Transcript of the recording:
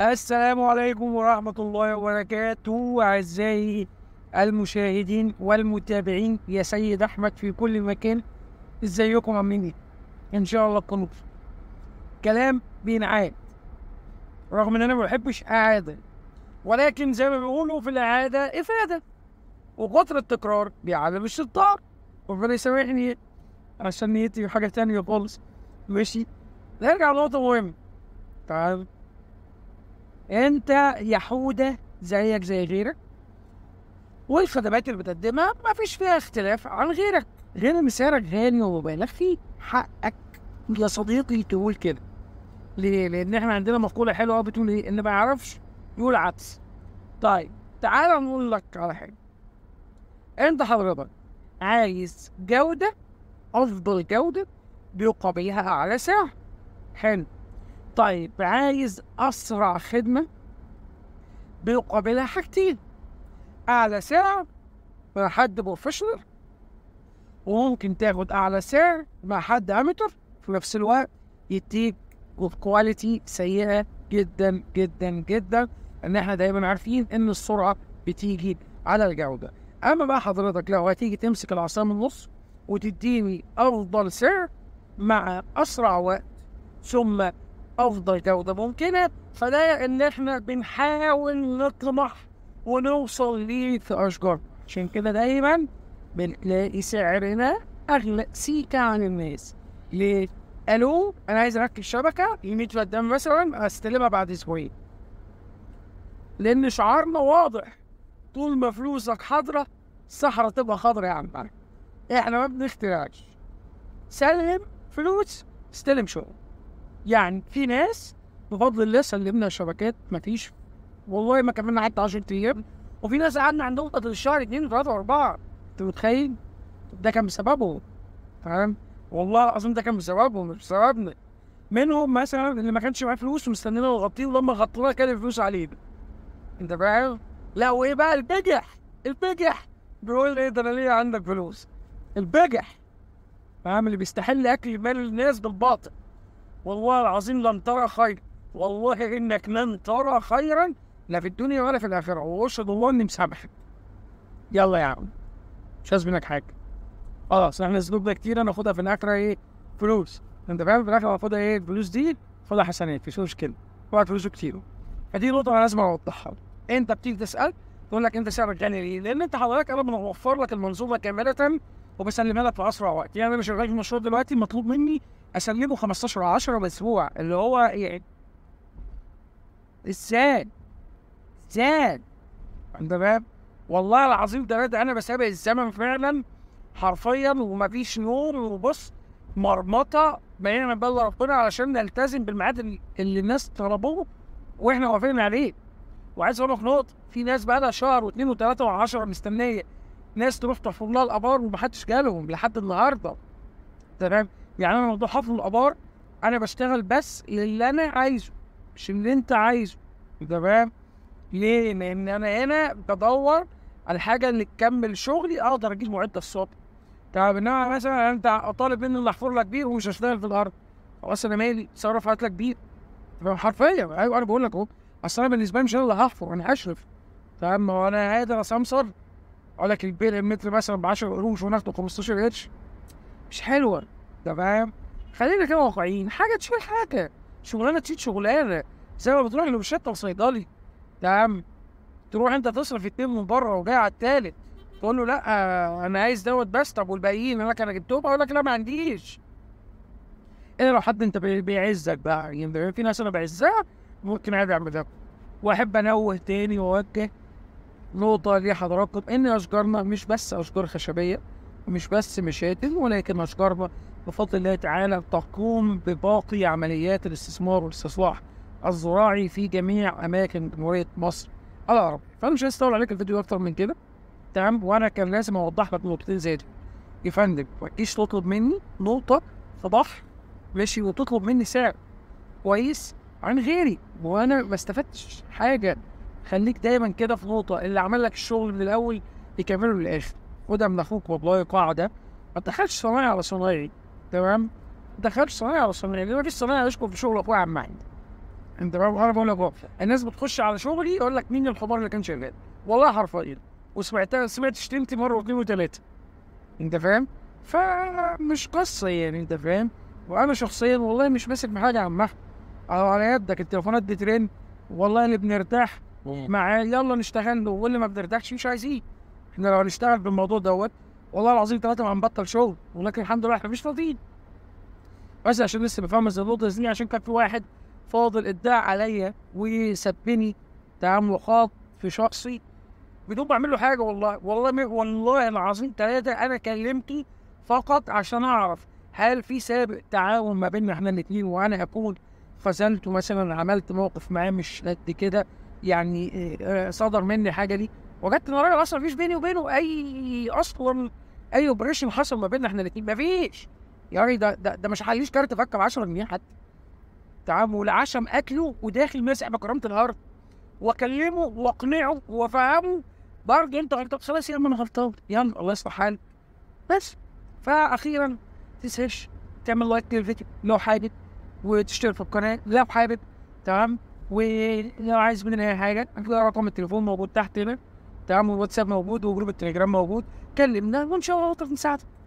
السلام عليكم ورحمة الله وبركاته أعزائي المشاهدين والمتابعين يا سيد أحمد في كل مكان إزيكم عاملين إيه؟ إن شاء الله تكونوا كلام بينعاد رغم إن أنا ما بحبش أعادة ولكن زي ما بيقولوا في الإعادة إفادة وكتر التكرار بيعلم الشطار ربنا يسامحني عشان نيتي حاجة تانية خالص ماشي نرجع لنقطة مهمة تمام طيب. انت حودة زيك زي غيرك والخدمات اللي بتقدمها ما فيش فيها اختلاف عن غيرك غير ان سعرك غالي ومبالغ فيه حقك يا صديقي تقول كده ليه؟ لان احنا عندنا مقولة حلوة بتقول ايه؟ اللي ما يعرفش يقول عدس طيب تعال نقول لك على حاجة انت حضرتك عايز جودة افضل جودة بيقابلها اعلى سعر حلو طيب عايز اسرع خدمه بيقابلها حاجتين اعلى سعر مع حد بروفيشنال وممكن تاخد اعلى سعر مع حد اماتور في نفس الوقت يديك كواليتي سيئه جدا جدا جدا ان احنا دايما عارفين ان السرعه بتيجي على الجوده اما بقى حضرتك لو هتيجي تمسك العصا من النص وتديني افضل سعر مع اسرع وقت ثم افضل جوده ممكنه فده ان احنا بنحاول نطمح ونوصل ليه في اشجار عشان كده دايما بنلاقي سعرنا اغلى سيكا عن الناس ليه؟ الو انا عايز اركب شبكه ال 100 فدان مثلا استلمها بعد اسبوعين لان شعارنا واضح طول ما فلوسك حاضره الصحراء تبقى خضرا يا عم احنا ما بنخترعش سلم فلوس استلم شغل يعني في ناس بفضل الله سلمنا ما مفيش والله ما كملنا حتى 10 ايام وفي ناس قعدنا عندهم فضل الشهر 2 3 4 انت متخيل ده كان بسببهم تمام والله العظيم ده كان بسببهم مش بسببنا منهم مثلا اللي ما كانش معاه فلوس ومستنينا نغطيه ولما غطينا كان الفلوس علينا انت فاهم؟ لا وايه بقى البجح البجح بيقول ايه ده انا ليه عندك فلوس البجح فاهم اللي بيستحل اكل مال الناس بالباطل والله العظيم لن ترى خير والله انك لن ترى خيرا لا في الدنيا ولا في الاخره واشهد الله اني مسامحك يلا يا عم مش عايز منك حاجه خلاص احنا السلوك ده كتير انا اخدها في الاخره ايه فلوس انت فاهم في الاخره هاخدها ايه الفلوس دي خدها حسنات مفيش مشكله وقت فلوسه كتير فدي نقطه انا لازم اوضحها انت بتيجي تسال تقول لك انت سعرك غالي ليه؟ لان انت حضرتك انا بوفر لك المنظومه كامله وبسلمها لك في اسرع وقت يعني انا شغال في مشروع دلوقتي مطلوب مني اسلمه 15 10 مسروع اللي هو يعني ازاي ازاي تمام والله العظيم ده انا بسابق الزمن فعلا حرفيا ومفيش نور وبص مرمطه بيننا وبين ربنا علشان نلتزم بالميعاد اللي الناس طلبوه واحنا وافقنا عليه وعايز اقول لك نقطه في ناس بقى لها شهر واثنين وثلاثه وعشره مستنيه ناس تروح تحفر لها الابار ومحدش جالهم لحد النهارده تمام يعني انا موضوع حفر الابار انا بشتغل بس للي انا عايزه مش اللي انت عايزه تمام ليه؟ لان انا هنا بدور على الحاجه اللي تكمل شغلي اقدر اجيب معده الصوت طب انما مثلا انت طالب مني اللي احفر لك بير ومش هشتغل في الارض خلاص انا مالي صرف هات لك بير حرفيا ايوه انا بقول لك اهو اصل انا بالنسبه لي مش انا اللي هحفر انا هشرف تمام ما هو انا قادر اسمسر اقول لك البير المتر مثلا ب 10 قروش وناخده 15 قرش مش حلوه تمام خلينا كده واقعيين حاجه تشيل حاجه شغلانه تشيل شغلانه زي ما بتروح لمشطب وصيدلي تمام تروح انت تصرف اتنين من بره وجاي على التالت تقول له لا انا عايز دوت بس طب والباقيين انا انا جبتهم اقول لك لا ما عنديش الا إيه لو حد انت بيعزك بقى يعني في ناس انا بعزها ممكن عادي اعمل ده واحب انوه تاني واوجه نقطه لحضراتكم ان اشجارنا مش بس اشجار خشبيه مش بس مشاتل ولكن أشجارنا بفضل الله تعالى تقوم بباقي عمليات الاستثمار والاستصلاح الزراعي في جميع أماكن جمهورية مصر العرب فأنا مش عايز أطول عليك الفيديو أكتر من كده تمام وأنا كان لازم أوضح لك نقطتين زي دي يا فندم ما تجيش تطلب مني نقطة صباح ماشي وتطلب مني سعر كويس عن غيري وأنا ما استفدتش حاجة خليك دايما كده في نقطة اللي عمل لك الشغل من الأول يكمله للآخر وده من اخوك والله قاعده ما تدخلش صنايعي على صنايعي تمام ما تدخلش صنايعي على صنايعي ما فيش صنايعي يشكر في شغل اخويا عم عندي انت فاهم انا بقول لك الناس بتخش على شغلي يقول لك مين الحمار اللي كان شغال والله حرفيا وسمعتها سمعت شتمتي مره واثنين وثلاثه انت فاهم فمش قصه يعني انت فاهم وانا شخصيا والله مش ماسك بحاجه عمها على يدك التليفونات بترن والله اللي بنرتاح معاه يلا نشتغل له واللي ما بنرتاحش مش عايزين احنا لو هنشتغل بالموضوع دوت والله العظيم ثلاثه ما هنبطل شغل ولكن الحمد لله احنا مش فاضيين بس عشان لسه بفهمس النقطه دي عشان كان في واحد فاضل ادعى عليا وسبني تعمقات في شخصي بدون ما اعمل له حاجه والله والله والله العظيم ثلاثه انا كلمته فقط عشان اعرف هل في سابق تعاون ما بيننا احنا الاثنين وانا اكون خذلته مثلا عملت موقف معاه مش قد كده يعني آه، آه، صدر مني حاجه ليه وجدت ان الراجل اصلا مفيش بيني وبينه اي اصلا اي اوبريشن حصل ما بيننا احنا الاثنين مفيش يا راجل ده ده, ده مش حليش كارت فكه ب 10 جنيه حتى تعامل عشم اكله وداخل مسح بكرامه الارض واكلمه واقنعه وافهمه برضه انت غلطان خلاص يا عم انا غلطان يا عم الله يصلح حالك بس فاخيرا تسهش تعمل لايك للفيديو لو حابب وتشترك في القناه لو حابب تمام ولو عايز مننا اي حاجه رقم التليفون موجود تحت هنا تمام والواتساب موجود وجروب التليجرام موجود كلمنا وان شاء الله نقدر نساعدك